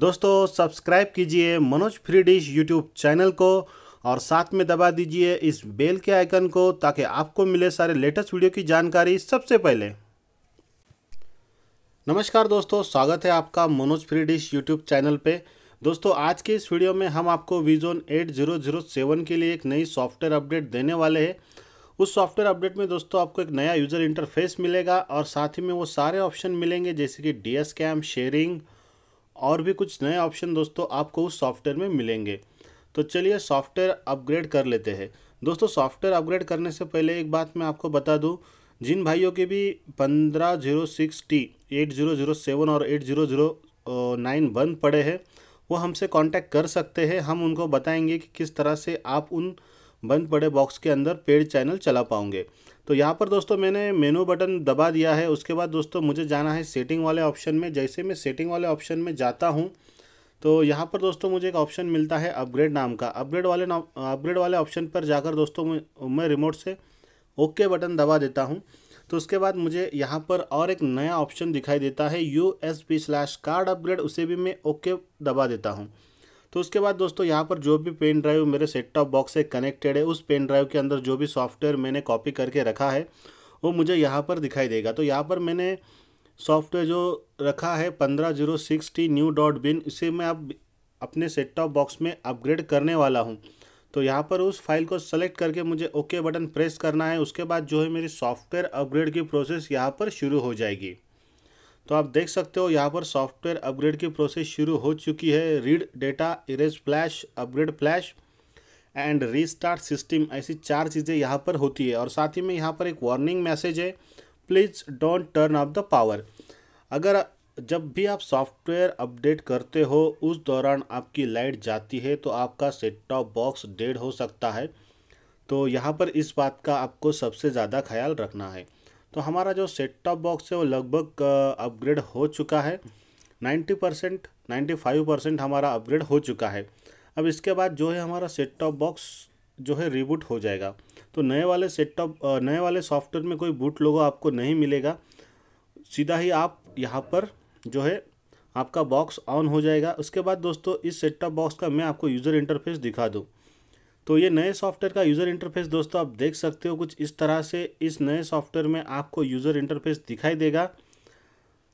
दोस्तों सब्सक्राइब कीजिए Manoj free dish YouTube channel को और साथ में दबा दीजिए इस बेल के आइकन को ताकि आपको मिले सारे लेटेस्ट वीडियो की जानकारी सबसे पहले नमस्कार दोस्तों स्वागत है आपका Manoj free dish YouTube channel पे दोस्तों आज के इस वीडियो में हम आपको वीजोन 8007 के लिए एक नई सॉफ्टवेयर अपडेट देने वाले हैं उस सॉफ्टवेयर अपडेट में दोस्तों आपको एक नया यूज़र इंटरफेस मिलेगा और साथ ही में वो सारे ऑप्शन मिलेंगे जैसे कि डी कैम शेयरिंग और भी कुछ नए ऑप्शन दोस्तों आपको उस सॉफ्टवेयर में मिलेंगे तो चलिए सॉफ्टवेयर अपग्रेड कर लेते हैं दोस्तों सॉफ्टवेयर अपग्रेड करने से पहले एक बात मैं आपको बता दूँ जिन भाइयों के भी पंद्रह zero six T eight zero zero seven और एट जीरो जीरो नाइन बंद पड़े हैं वो हमसे कांटेक्ट कर सकते हैं हम उनको बताएंगे कि किस तरह से आप उन बंद पड़े बॉक्स के अंदर पेड चैनल चला पाऊंगे तो यहाँ पर दोस्तों मैंने मेनू बटन दबा दिया है उसके बाद दोस्तों मुझे जाना है सेटिंग वाले ऑप्शन में जैसे मैं सेटिंग वाले ऑप्शन में जाता हूँ तो यहाँ पर दोस्तों मुझे एक ऑप्शन मिलता है अपग्रेड नाम का अपग्रेड वाले अपग्रेड वाले ऑप्शन पर जाकर दोस्तों मैं रिमोट से ओके बटन दबा देता हूँ तो उसके बाद मुझे यहाँ पर और एक नया ऑप्शन दिखाई देता है U S P slash card upgrade उसे भी मैं ओके दबा देता हूँ तो उसके बाद दोस्तों यहाँ पर जो भी पेन ड्राइव मेरे सेट टॉप बॉक्स से कनेक्टेड है उस पेन ड्राइव के अंदर जो भी सॉफ्टवेयर मैंने कॉपी करके रखा है वो मुझे यहाँ पर दिखाई देगा तो यहाँ पर मैंने सॉफ्टवेयर जो रखा है पंद्रह zero six T new dot bin इसे मैं अब अपने सेट टॉप बॉक्स में अपग्रेड करने वाला हूँ तो यहाँ पर उस फाइल को सेलेक्ट करके मुझे ओके बटन प्रेस करना है उसके बाद जो है मेरी सॉफ्टवेयर अपग्रेड की प्रोसेस यहाँ पर शुरू हो जाएगी तो आप देख सकते हो यहाँ पर सॉफ्टवेयर अपग्रेड की प्रोसेस शुरू हो चुकी है read data erase flash upgrade flash and restart system ऐसी चार चीज़ें यहाँ पर होती है और साथ ही में यहाँ पर एक वार्निंग मैसेज है please don't turn off the power अगर जब भी आप सॉफ्टवेयर अपडेट करते हो उस दौरान आपकी लाइट जाती है तो आपका सेट टॉप बॉक्स डेड हो सकता है तो यहाँ पर इस बात का आपको सबसे ज़्यादा ख्याल रखना है तो हमारा जो सेट टॉप बॉक्स है वो लगभग अपग्रेड हो चुका है 90 परसेंट नाइन्टी फाइव परसेंट हमारा अपग्रेड हो चुका है अब इसके बाद जो है हमारा सेट टॉप बॉक्स जो है रिबूट हो जाएगा तो नए वाले सेट टॉप नए वाले सॉफ्टवेयर में कोई बूट लोगो आपको नहीं मिलेगा सीधा ही आप यहाँ पर जो है आपका बॉक्स ऑन हो जाएगा उसके बाद दोस्तों इस सेट टॉप बॉक्स का मैं आपको यूज़र इंटरफेस दिखा दूँ तो ये नए सॉफ्टवेयर का यूज़र इंटरफेस दोस्तों आप देख सकते हो कुछ इस तरह से इस नए सॉफ्टवेयर में आपको यूज़र इंटरफेस दिखाई देगा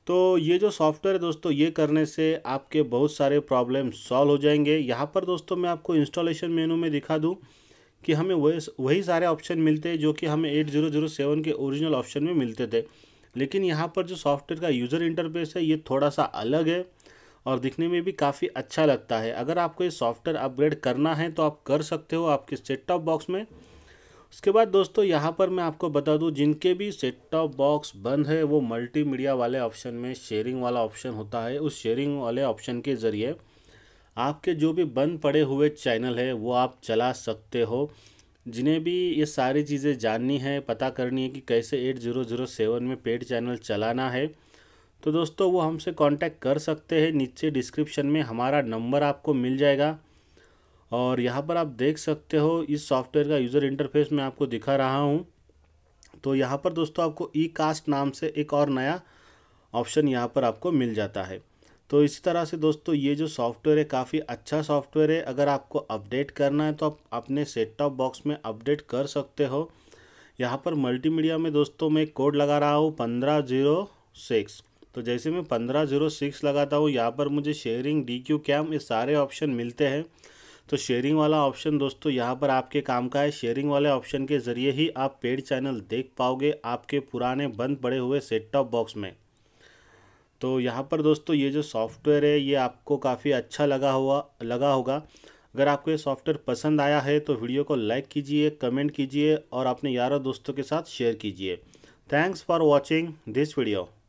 तो ये जो सॉफ्टवेयर है दोस्तों ये करने से आपके बहुत सारे प्रॉब्लम सॉल्व हो जाएंगे यहाँ पर दोस्तों मैं आपको इंस्टॉलेशन मेनू में दिखा दूँ कि हमें वही वही सारे ऑप्शन मिलते हैं जो कि हमें एट ज़ीरो ज़ीरो सेवन के ओरिजिनल ऑप्शन में मिलते थे लेकिन यहाँ पर जो सॉफ्टवेयर का यूज़र इंटरफेस है ये थोड़ा सा अलग है और दिखने में भी काफ़ी अच्छा लगता है अगर आपको ये सॉफ्टवेयर अपग्रेड करना है तो आप कर सकते हो आपके सेट टॉप बॉक्स में उसके बाद दोस्तों यहाँ पर मैं आपको बता दूँ जिनके भी सेट टॉप बॉक्स बंद है वो मल्टीमीडिया वाले ऑप्शन में शेयरिंग वाला ऑप्शन होता है उस शेयरिंग वाले ऑप्शन के ज़रिए आपके जो भी बंद पड़े हुए चैनल है वो आप चला सकते हो जिन्हें भी ये सारी चीज़ें जाननी है पता करनी है कि कैसे एट ज़ीरो ज़ीरो सेवन में पेड चैनल चलाना है तो दोस्तों वो हमसे कांटेक्ट कर सकते हैं नीचे डिस्क्रिप्शन में हमारा नंबर आपको मिल जाएगा और यहाँ पर आप देख सकते हो इस सॉफ्टवेयर का यूज़र इंटरफेस मैं आपको दिखा रहा हूँ तो यहाँ पर दोस्तों आपको ई कास्ट नाम से एक और नया ऑप्शन यहाँ पर आपको मिल जाता है तो इसी तरह से दोस्तों ये जो सॉफ्टवेयर है काफ़ी अच्छा सॉफ्टवेयर है अगर आपको अपडेट करना है तो आप अपने सेट टॉप बॉक्स में अपडेट कर सकते हो यहाँ पर मल्टीमीडिया में दोस्तों मैं कोड लगा रहा हूँ पंद्रह जीरो सिक्स तो जैसे मैं पंद्रह जीरो सिक्स लगाता हूँ यहाँ पर मुझे शेयरिंग डी क्यू कैम ये सारे ऑप्शन मिलते हैं तो शेयरिंग वाला ऑप्शन दोस्तों यहाँ पर आपके काम का है शेयरिंग वाले ऑप्शन के ज़रिए ही आप पेड चैनल देख पाओगे आपके पुराने बंद पड़े हुए सेट टॉप बॉक्स में तो यहाँ पर दोस्तों ये जो सॉफ्टवेयर है ये आपको काफ़ी अच्छा लगा हुआ लगा होगा अगर आपको ये सॉफ्टवेयर पसंद आया है तो वीडियो को लाइक कीजिए कमेंट कीजिए और अपने यारों दोस्तों के साथ शेयर कीजिए thanks for watching this video